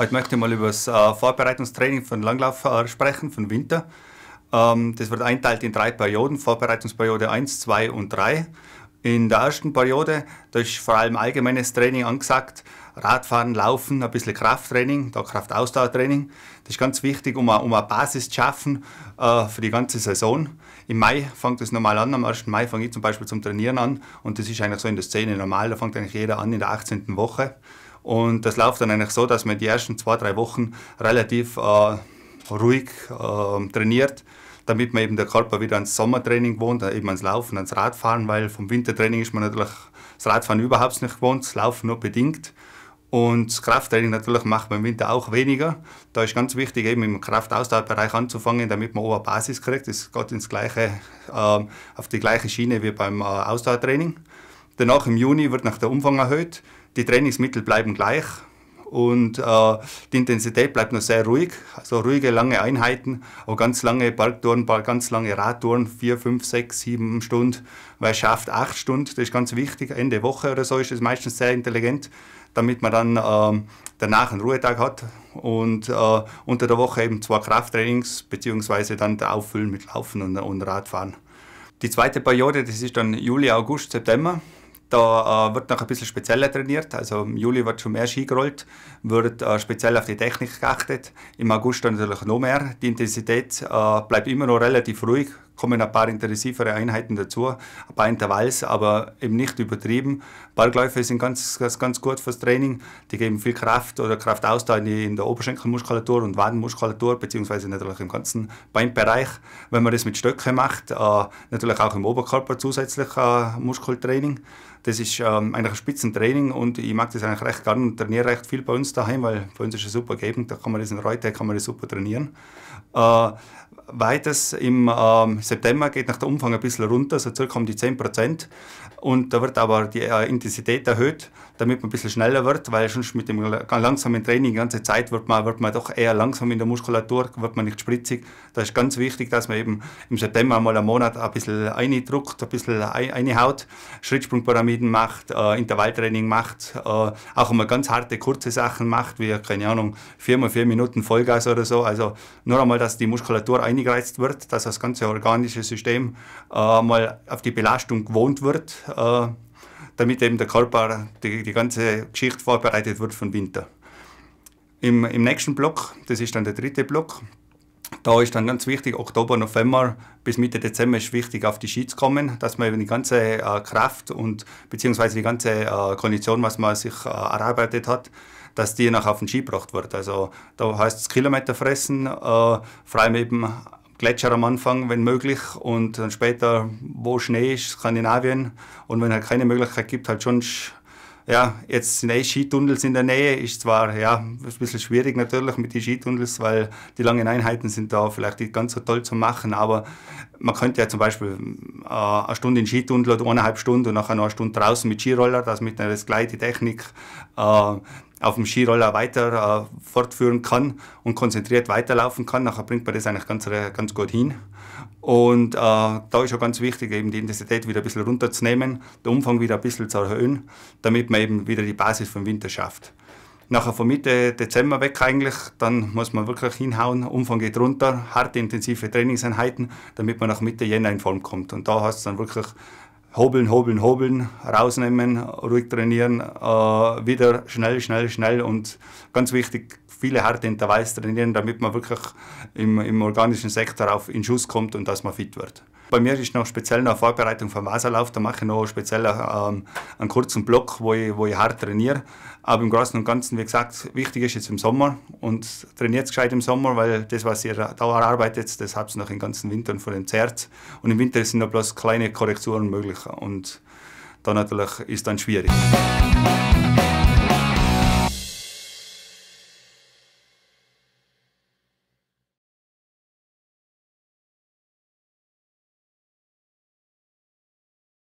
Heute möchte ich mal über das äh, Vorbereitungstraining von Langlauf äh, sprechen, von Winter. Ähm, das wird einteilt in drei Perioden, Vorbereitungsperiode 1, 2 und 3. In der ersten Periode, da ist vor allem allgemeines Training angesagt, Radfahren, Laufen, ein bisschen Krafttraining, da Kraftausdauertraining. Das ist ganz wichtig, um eine, um eine Basis zu schaffen äh, für die ganze Saison. Im Mai fängt es normal an, am 1. Mai fange ich zum Beispiel zum Trainieren an und das ist eigentlich so in der Szene normal, da fängt eigentlich jeder an in der 18. Woche. Und das läuft dann eigentlich so, dass man die ersten zwei, drei Wochen relativ äh, ruhig äh, trainiert, damit man eben der Körper wieder ans Sommertraining gewohnt, äh, eben ans Laufen, ans Radfahren, weil vom Wintertraining ist man natürlich das Radfahren überhaupt nicht gewohnt, das Laufen nur bedingt. Und das Krafttraining natürlich macht man im Winter auch weniger. Da ist ganz wichtig, eben im Kraftausdauerbereich anzufangen, damit man auch eine Basis kriegt. Das geht ins gleiche, äh, auf die gleiche Schiene wie beim äh, Ausdauertraining. Danach im Juni wird nach der Umfang erhöht. Die Trainingsmittel bleiben gleich und äh, die Intensität bleibt noch sehr ruhig. Also ruhige, lange Einheiten, auch ganz lange Balktouren, ganz lange Radtouren, vier, fünf, sechs, sieben Stunden. Wer schafft acht Stunden, das ist ganz wichtig. Ende Woche oder so ist es meistens sehr intelligent, damit man dann äh, danach einen Ruhetag hat und äh, unter der Woche eben zwei Krafttrainings beziehungsweise dann der Auffüllen mit Laufen und, und Radfahren. Die zweite Periode, das ist dann Juli, August, September da äh, wird noch ein bisschen spezieller trainiert. Also im Juli wird schon mehr Ski gerollt, wird äh, speziell auf die Technik geachtet. Im August natürlich noch mehr. Die Intensität äh, bleibt immer noch relativ ruhig, kommen ein paar intensivere Einheiten dazu, ein paar Intervalls, aber eben nicht übertrieben. Bergläufe sind ganz, ganz, ganz gut fürs Training. Die geben viel Kraft oder Kraftausdauer in der Oberschenkelmuskulatur und Wadenmuskulatur, beziehungsweise natürlich im ganzen Beinbereich. Wenn man das mit Stöcken macht, äh, natürlich auch im Oberkörper zusätzlich äh, Muskeltraining. Das ist ähm, eigentlich ein Spitzentraining und ich mag das eigentlich recht gerne und trainiere recht viel bei uns daheim, weil bei uns ist es super gegeben, da kann man das in Reute, kann man das super trainieren. Äh, weiters im ähm, September geht nach der Umfang ein bisschen runter, so circa um die 10 Und da wird aber die äh, Intensität erhöht, damit man ein bisschen schneller wird, weil schon mit dem langsamen Training die ganze Zeit wird man, wird man doch eher langsam in der Muskulatur, wird man nicht spritzig. Da ist ganz wichtig, dass man eben im September einmal einen Monat ein bisschen eindruckt, ein bisschen einhaut, Schrittsprungpyramiden macht, äh, Intervalltraining macht, äh, auch einmal ganz harte, kurze Sachen macht, wie, keine Ahnung, viermal vier Minuten Vollgas oder so. Also nur einmal, dass die Muskulatur eingereizt wird, dass das ganze Organ mechanische System äh, mal auf die Belastung gewohnt wird, äh, damit eben der Körper, die, die ganze Geschichte vorbereitet wird von Winter. Im, Im nächsten Block, das ist dann der dritte Block, da ist dann ganz wichtig, Oktober, November bis Mitte Dezember ist wichtig, auf die Ski zu kommen, dass man eben die ganze äh, Kraft und beziehungsweise die ganze äh, Kondition, was man sich äh, erarbeitet hat, dass die nach auf den Ski gebracht wird. Also da heißt es Kilometer fressen, äh, vor allem eben Gletscher am Anfang, wenn möglich, und dann später, wo Schnee ist, Skandinavien. Und wenn halt keine Möglichkeit gibt, halt schon, ja, jetzt sind eh Skitunnels in der Nähe, ist zwar, ja, ein bisschen schwierig natürlich mit den Skitunnels, weil die langen Einheiten sind da vielleicht nicht ganz so toll zu machen, aber man könnte ja zum Beispiel äh, eine Stunde in Skitunnel oder eineinhalb Stunden und nachher noch eine Stunde draußen mit Skiroller, das mit einer Gleitetechnik, äh, auf dem Skiroller weiter äh, fortführen kann und konzentriert weiterlaufen kann. Nachher bringt man das eigentlich ganz, ganz gut hin. Und äh, da ist auch ganz wichtig, eben die Intensität wieder ein bisschen runterzunehmen, den Umfang wieder ein bisschen zu erhöhen, damit man eben wieder die Basis vom Winter schafft. Nachher von Mitte Dezember weg eigentlich, dann muss man wirklich hinhauen, Umfang geht runter, harte, intensive Trainingseinheiten, damit man nach Mitte Jänner in Form kommt. Und da hast du dann wirklich hobeln, hobeln, hobeln, rausnehmen, ruhig trainieren, äh, wieder schnell, schnell, schnell und ganz wichtig, viele harte Intervalls trainieren, damit man wirklich im, im organischen Sektor auf in Schuss kommt und dass man fit wird. Bei mir ist noch speziell eine Vorbereitung vom Wasserlauf. Da mache ich noch speziell ähm, einen kurzen Block, wo ich, wo ich hart trainiere. Aber im Großen und Ganzen, wie gesagt, wichtig ist jetzt im Sommer und trainiert gescheit im Sommer, weil das, was ihr dauerhaft arbeitet, das habt ihr noch den ganzen Winter vor dem Zert. Und im Winter sind noch bloß kleine Korrekturen möglich. Und da natürlich ist dann schwierig.